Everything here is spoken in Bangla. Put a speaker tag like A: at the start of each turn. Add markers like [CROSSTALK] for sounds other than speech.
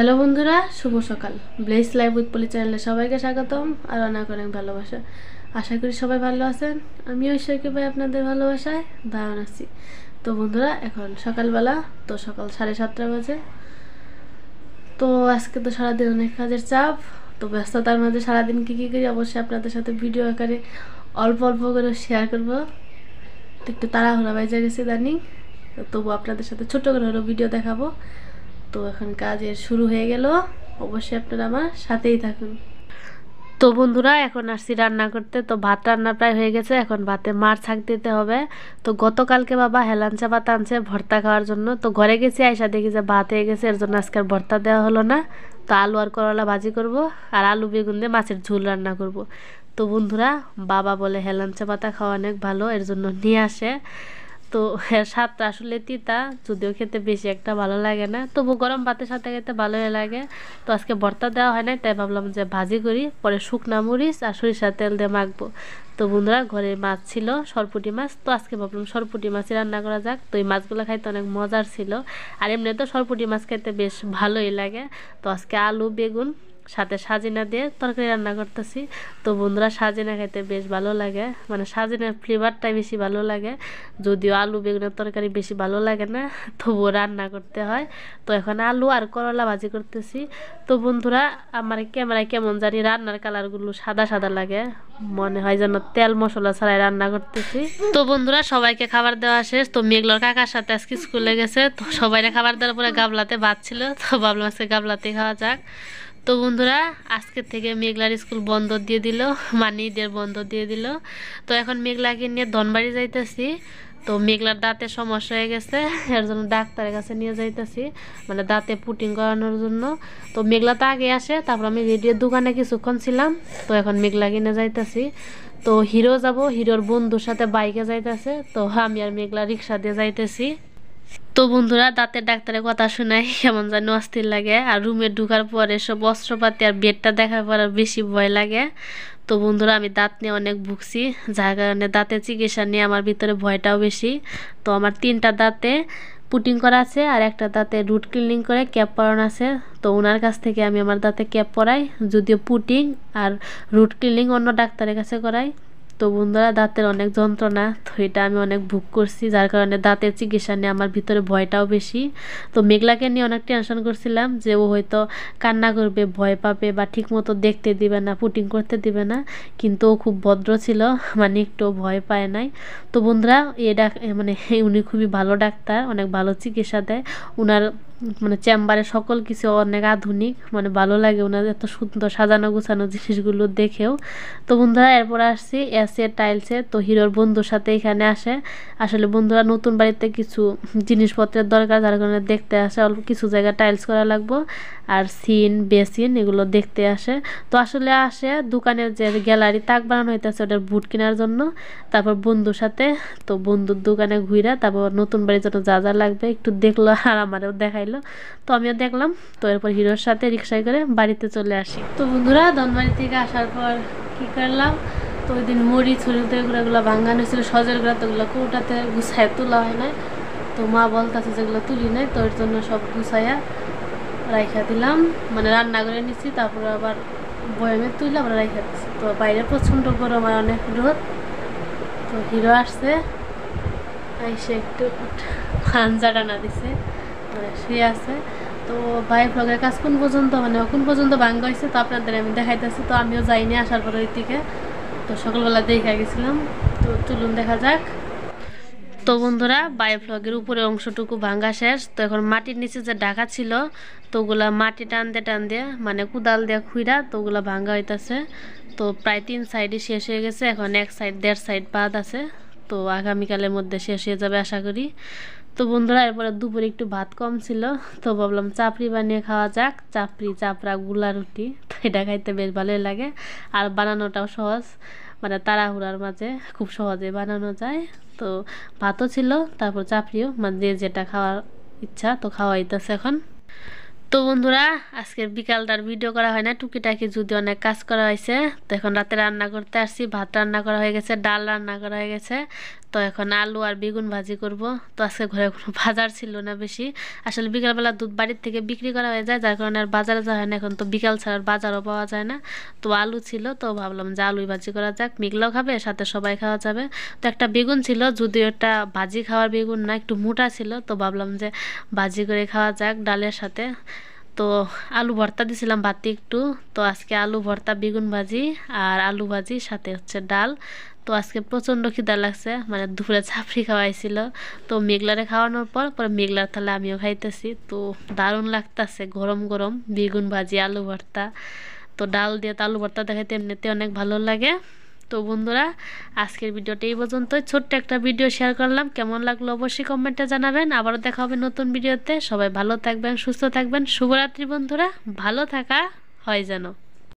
A: হ্যালো বন্ধুরা শুভ সকাল ব্লেস লাইভ উইথ পলি চ্যানেলে সবাইকে স্বাগতম আর অনেক অনেক ভালোবাসা আশা করি সবাই ভালো আছেন আমিও ঈশ্বরকে ভাই আপনাদের ভালোবাসায় দারুণ আছি তো বন্ধুরা এখন সকালবেলা তো সকাল সাড়ে সাতটা বাজে তো আজকে তো সারাদিন অনেক কাজের চাপ তো ব্যস্ততার মাঝে সারাদিন কী কী করি অবশ্যই আপনাদের সাথে ভিডিও আকারে অল্প অল্প করে শেয়ার করবো একটু তাড়াহুড়া বাইজা গেছে দানি তবু আপনাদের সাথে ছোটো করে হলো ভিডিও দেখাবো তো এখন কাজের শুরু হয়ে গেল অবশ্যই আপনারা আমার সাথেই থাকুন তো বন্ধুরা এখন আসছি রান্না করতে তো ভাত রান্না প্রায় হয়ে গেছে এখন ভাতে মার ছাক দিতে হবে তো গতকালকে বাবা হেলাঞ্চা ভাত আনছে ভর্তা খাওয়ার জন্য তো ঘরে গেছি আয়সা দেখি যে ভাত হয়ে গেছে এর জন্য আজকে ভর্তা দেওয়া হলো না তো আলু আর করলা ভাজি করব আর আলু বেগুন দিয়ে মাছের ঝোল রান্না করব তো বন্ধুরা বাবা বলে হেলাঞ্চা পাতা খাওয়া অনেক ভালো এর জন্য নিয়ে আসে তো হ্যাঁ, স্বাদটা আসলে তিতা যদিও খেতে বেশি একটা ভালো লাগে না তবু গরম ভাতের সাথে খেতে ভালোই লাগে তো আজকে ভর্তা দেওয়া হয় নাই তাই ভাবলাম যে ভাজি করি পরে শুকনা মরিচ আর সরিষার তেল দিয়ে মাখবো তো বন্ধুরা ঘরে মাছ ছিল সরপুটি মাছ তো আজকে ভাবলাম সরপুটি মাছই রান্না করা যাক তো এই মাছগুলো খাইতে অনেক মজার ছিল আর এমনি তো সরপুটি মাছ খেতে বেশ ভালোই লাগে তো আজকে আলু বেগুন সাথে সাজিনা দিয়ে তরকারি রান্না করতেছি তো বন্ধুরা সাজিনা খেতে বেশ ভালো লাগে মানে সাজিনার ফ্লেভারটাই বেশি ভালো লাগে যদিও আলু বেগুনের তরকারি বেশি ভালো লাগে না তবুও রান্না করতে হয় তো এখন আলু আর করলা ভাজি করতেছি তো বন্ধুরা আমার ক্যামেরায় কেমন জানি রান্নার কালারগুলো সাদা সাদা লাগে মনে হয় যেন তেল মশলা ছাড়াই রান্না করতেছি তো বন্ধুরা সবাইকে খাবার দেওয়া শেষ তো মেঘলোর কাকার সাথে আজকে স্কুলে গেছে তো সবাইরা খাবার দেওয়ার পরে গাবলাতে ভাত ছিল তো ভাবলাম আজকে গাবলাতে খাওয়া যাক তো বন্ধুরা আজকে থেকে মেঘলার স্কুল বন্ধ দিয়ে দিল মানে ঈদের বন্ধ দিয়ে দিল তো এখন মেঘলাকে নিয়ে ধনবাড়ি যাইতেছি তো মেঘলার দাঁতে সমস্যা হয়ে গেছে এর জন্য ডাক্তারের কাছে নিয়ে যাইতেছি মানে দাঁতে পুটিং করানোর জন্য তো মেঘলা তো আগে আসে তারপর আমি রেডিওর দোকানে কিছুক্ষণ ছিলাম তো এখন মেঘলা কিনে যাইতেছি তো হিরো যাব হিরোর বন্ধুর সাথে বাইকে যাইতেছে তো আমি আর মেঘলা রিক্সা দিয়ে যাইতেছি তো বন্ধুরা দাঁতের ডাক্তারের কথা শোনায় কেমন যেন অস্থির লাগে আর রুমে ঢুকার পরে সব অস্ত্রপাতি আর বেডটা দেখার পর বেশি ভয় লাগে তো বন্ধুরা আমি দাঁত নিয়ে অনেক ভুগছি যার কারণে দাঁতের চিকিৎসা নিয়ে আমার ভিতরে ভয়টাও বেশি তো আমার তিনটা দাঁতে পুটিং করা আছে আর একটা দাঁতে রুট ক্লিনিং করে ক্যাপ পরানো আছে তো ওনার কাছ থেকে আমি আমার দাঁতে ক্যাপ পরাই যদিও পুটিং আর রুট ক্লিনিং অন্য ডাক্তারের কাছে করাই তো বন্ধুরা দাঁতের অনেক যন্ত্রণা তো এটা আমি অনেক ভুগ করছি যার কারণে দাঁতের চিকিৎসা নিয়ে আমার ভিতরে ভয়টাও বেশি তো মেঘলাকে নিয়ে অনেক টেনশন করছিলাম যে ও হয়তো কান্না করবে ভয় পাবে বা ঠিকমতো দেখতে দিবে না পুটিং করতে দিবে না কিন্তু ও খুব ভদ্র ছিল [LAUGHS] মানে একটু ভয় পায় নাই তো বন্ধুরা এ ডাক মানে উনি খুবই ভালো ডাক্তার অনেক ভালো চিকিৎসা দেয় ওনার মানে চেম্বারে সকল কিছু অনেক আধুনিক মানে ভালো লাগে ওনার এত সুন্দর সাজানো গুছানো জিনিসগুলো দেখেও তো বন্ধুরা এরপর আসছি এসে টাইলসে তো হিরোর বন্ধুর সাথে এখানে আসে আসলে বন্ধুরা নতুন বাড়িতে কিছু জিনিসপত্রের দরকার যার কারণে দেখতে আসে অল্প কিছু জায়গা টাইলস করা লাগবো আর সিন বেসিন এগুলো দেখতে আসে তো আসলে আসে দোকানের যে গ্যালারি তাক বানানো হইতেছে ওটার বুট কেনার জন্য তারপর বন্ধুর সাথে তো বন্ধুর দোকানে ঘুরে তারপর নতুন বাড়ির জন্য যা যা লাগবে একটু দেখলো আর আমারও দেখাই খাইলো তো আমিও দেখলাম তো এরপর হিরোর সাথে রিক্সায় করে বাড়িতে চলে আসি তো বন্ধুরা দনবাড়ি থেকে আসার পর কি করলাম তো ওই দিন মুড়ি ছুরিতে ওগুলোগুলো ভাঙানো ছিল সজের গুলা তো ওগুলো কোটাতে গুছায় তোলা হয় না তো মা বলতেছে যেগুলো তুলি নাই তো ওর জন্য সব গুছাইয়া রাইখা দিলাম মানে রান্না করে নিচ্ছি তারপর আবার বয়ামে তুলে আবার রাইখা দিচ্ছি তো বাইরে প্রচণ্ড গরম আর অনেক রোদ তো হিরো আসছে আইসে একটু ফান জাটানা দিছে করে শুয়ে আছে তো ভাই ব্লগের কাজ কোন পর্যন্ত মানে কোন পর্যন্ত ভাঙ্গা হয়েছে তো আপনাদের আমি দেখাইতেছি তো আমিও যাইনি আসার পরে ওই দিকে তো সকালবেলা দেখা গেছিলাম তো চলুন দেখা যাক তো বন্ধুরা বায়োফ্লগের উপরে অংশটুকু ভাঙ্গা শেষ তো এখন মাটির নিচে যে ঢাকা ছিল তো ওগুলা মাটি টান দিয়ে টান দিয়ে মানে কুদাল দিয়ে খুঁড়া তো ওগুলা ভাঙ্গা হইতাছে তো প্রায় তিন সাইডে শেষ হয়ে গেছে এখন এক সাইড দেড় সাইড বাদ আছে তো আগামীকালের মধ্যে শেষ হয়ে যাবে আশা করি তো বন্ধুরা এরপরে দুপুরে একটু ভাত কম ছিল তো ভাবলাম চাপড়ি বানিয়ে খাওয়া যাক চাপড়ি চাপড়া গুলা রুটি তো এটা খাইতে বেশ ভালোই লাগে আর বানানোটাও সহজ মানে তাড়াহুড়ার মাঝে খুব সহজে বানানো যায় তো ভাতও ছিল তারপর চাপড়িও মানে যে যেটা খাওয়ার ইচ্ছা তো খাওয়াইতেছে এখন তো বন্ধুরা আজকে বিকালটার ভিডিও করা হয় না টুকিটাকি যদি অনেক কাজ করা হয়েছে তো এখন রাতে রান্না করতে আসছি ভাত রান্না করা হয়ে গেছে ডাল রান্না করা হয়ে গেছে তো এখন আলু আর বেগুন ভাজি করব তো আজকে ঘরে কোনো [LAUGHS] বাজার ছিল না বেশি আসলে বিকালবেলা দুধ বাড়ির থেকে বিক্রি করা হয়ে যায় যার কারণে আর বাজারে যাওয়া হয় না এখন তো বিকাল আর বাজারও পাওয়া যায় না তো আলু ছিল তো ভাবলাম যে আলুই ভাজি করা যাক মিগলাও খাবে সাথে সবাই খাওয়া যাবে তো একটা বেগুন ছিল যদিও ওটা ভাজি খাওয়ার বেগুন না একটু মোটা ছিল তো ভাবলাম যে ভাজি করে খাওয়া যাক ডালের সাথে তো আলু ভর্তা দিছিলাম বাতি একটু তো আজকে আলু ভর্তা বেগুন ভাজি আর আলু ভাজি সাথে হচ্ছে ডাল তো আজকে প্রচণ্ড খিদা লাগছে মানে দুপুরে ছাপড়ি খাওয়াইছিল তো মেঘলারে খাওয়ানোর পর পরে মেঘলার তাহলে আমিও খাইতেছি তো দারুণ লাগতেছে গরম গরম বেগুন ভাজি আলু ভর্তা তো ডাল দিয়ে তো আলু ভর্তা দেখাইতে এমনিতে অনেক ভালো লাগে তো বন্ধুরা আজকের ভিডিওটা এই পর্যন্ত ছোট্ট একটা ভিডিও শেয়ার করলাম কেমন লাগলো অবশ্যই কমেন্টে জানাবেন আবারও দেখা হবে নতুন ভিডিওতে সবাই ভালো থাকবেন সুস্থ থাকবেন শুভরাত্রি বন্ধুরা ভালো থাকা হয় যেন